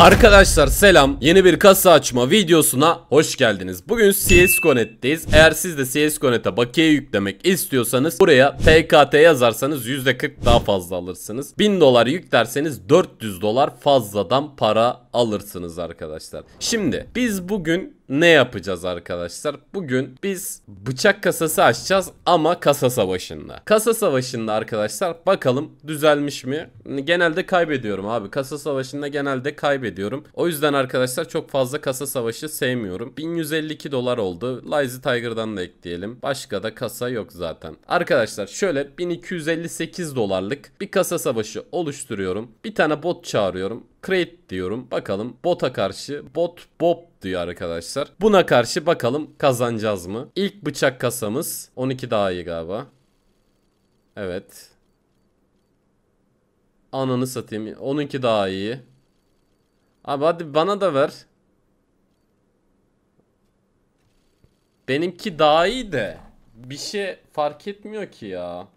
Arkadaşlar selam yeni bir kasa açma videosuna hoş geldiniz. Bugün CSGO.net'teyiz. Eğer siz de CSGO.net'e bakiye yüklemek istiyorsanız buraya PKT yazarsanız %40 daha fazla alırsınız. 1000 dolar yüklerseniz 400 dolar fazladan para alırsınız arkadaşlar. Şimdi biz bugün ne yapacağız arkadaşlar? Bugün biz bıçak kasası açacağız ama kasa savaşında. Kasa savaşında arkadaşlar bakalım düzelmiş mi? Genelde kaybediyorum abi. Kasa savaşında genelde kaybediyorum. O yüzden arkadaşlar çok fazla kasa savaşı sevmiyorum. 1152 dolar oldu. Lazy Tiger'dan da ekleyelim. Başka da kasa yok zaten. Arkadaşlar şöyle 1258 dolarlık bir kasa savaşı oluşturuyorum. Bir tane bot çağırıyorum. Create diyorum. Bakalım bota karşı bot bob diyor arkadaşlar. Buna karşı bakalım kazanacağız mı? İlk bıçak kasamız 12 daha iyi galiba. Evet. Ananı satayım. 12 daha iyi. Abi hadi bana da ver. Benimki daha iyi de bir şey fark etmiyor ki ya.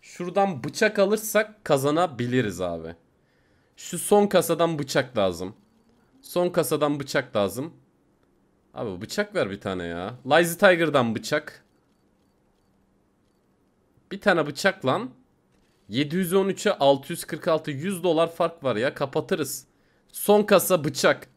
Şuradan bıçak alırsak kazanabiliriz abi. Şu son kasadan bıçak lazım. Son kasadan bıçak lazım. Abi bıçak ver bir tane ya. Lazy Tiger'dan bıçak. Bir tane bıçak lan. 713'e 646 100 dolar fark var ya kapatırız. Son kasa bıçak.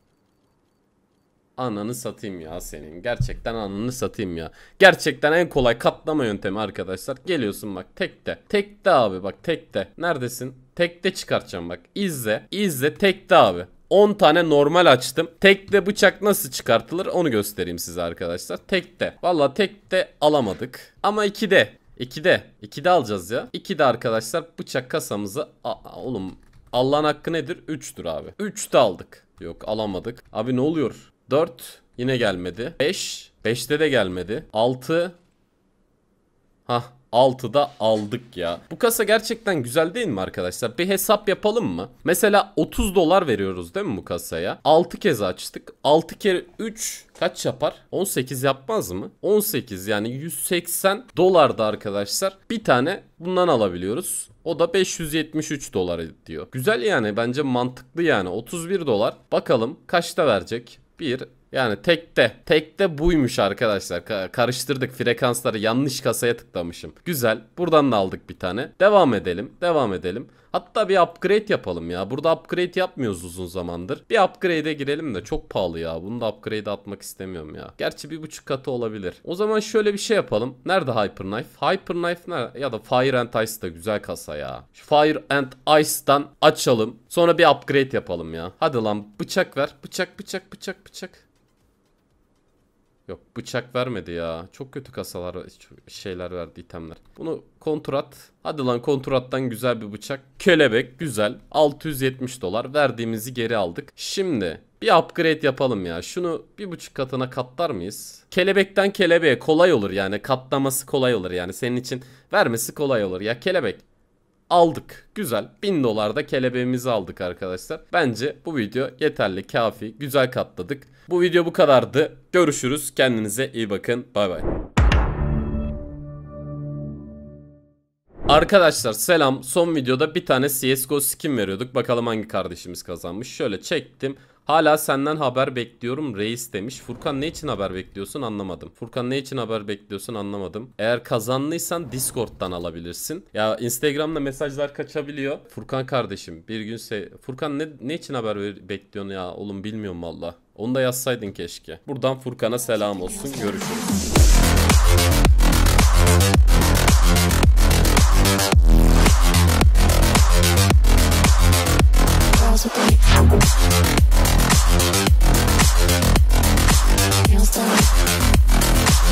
Ananı satayım ya senin. Gerçekten ananı satayım ya. Gerçekten en kolay katlama yöntemi arkadaşlar. Geliyorsun bak tekte. Tekte abi bak tekte. Neredesin? Tekte çıkartacağım bak. İzle. İzle tekte abi. 10 tane normal açtım. Tekte bıçak nasıl çıkartılır onu göstereyim size arkadaşlar. Tekte. Valla tekte alamadık. Ama 2'de. 2'de. 2'de alacağız ya. 2'de arkadaşlar bıçak kasamızı... Aa, oğlum Allah'ın hakkı nedir? 3'tür abi. 3 de aldık. Yok alamadık. Abi ne oluyor? 4 yine gelmedi. 5. 5'te de gelmedi. 6. Hah 6'da aldık ya. Bu kasa gerçekten güzel değil mi arkadaşlar? Bir hesap yapalım mı? Mesela 30 dolar veriyoruz değil mi bu kasaya? 6 kez açtık. 6 kere 3 kaç yapar? 18 yapmaz mı? 18 yani 180 dolarda arkadaşlar bir tane bundan alabiliyoruz. O da 573 dolar diyor. Güzel yani bence mantıklı yani 31 dolar. Bakalım kaçta verecek? 1 yani tekte. Tekte buymuş arkadaşlar. Ka karıştırdık frekansları yanlış kasaya tıklamışım. Güzel. Buradan da aldık bir tane. Devam edelim. Devam edelim. Hatta bir upgrade yapalım ya. Burada upgrade yapmıyoruz uzun zamandır. Bir upgrade'e girelim de çok pahalı ya. Bunu da upgrade atmak istemiyorum ya. Gerçi bir buçuk katı olabilir. O zaman şöyle bir şey yapalım. Nerede Hyperknife? Hyperknife nerede? Ya da Fire and Ice da güzel kasa ya. Şu Fire and Ice'dan açalım. Sonra bir upgrade yapalım ya. Hadi lan bıçak ver. Bıçak bıçak bıçak bıçak. Yok bıçak vermedi ya. Çok kötü kasalar şeyler verdi itemler. Bunu konturat Hadi lan konturat'tan güzel bir bıçak. Kelebek güzel. 670 dolar verdiğimizi geri aldık. Şimdi bir upgrade yapalım ya. Şunu bir buçuk katına katlar mıyız? Kelebekten kelebeğe kolay olur yani. Katlaması kolay olur yani. Senin için vermesi kolay olur. Ya kelebek aldık. Güzel. 1000 dolar da kelebeğimizi aldık arkadaşlar. Bence bu video yeterli, kafi. Güzel katladık. Bu video bu kadardı. Görüşürüz. Kendinize iyi bakın. Bay bay. Arkadaşlar selam. Son videoda bir tane CSGO skin veriyorduk. Bakalım hangi kardeşimiz kazanmış. Şöyle çektim. Hala senden haber bekliyorum reis demiş. Furkan ne için haber bekliyorsun anlamadım. Furkan ne için haber bekliyorsun anlamadım. Eğer kazanlıysan Discord'dan alabilirsin. Ya Instagram'da mesajlar kaçabiliyor. Furkan kardeşim bir gün se Furkan ne, ne için haber bekliyorsun ya oğlum bilmiyorum valla. Onu da yazsaydın keşke. Buradan Furkan'a selam olsun. Görüşürüz.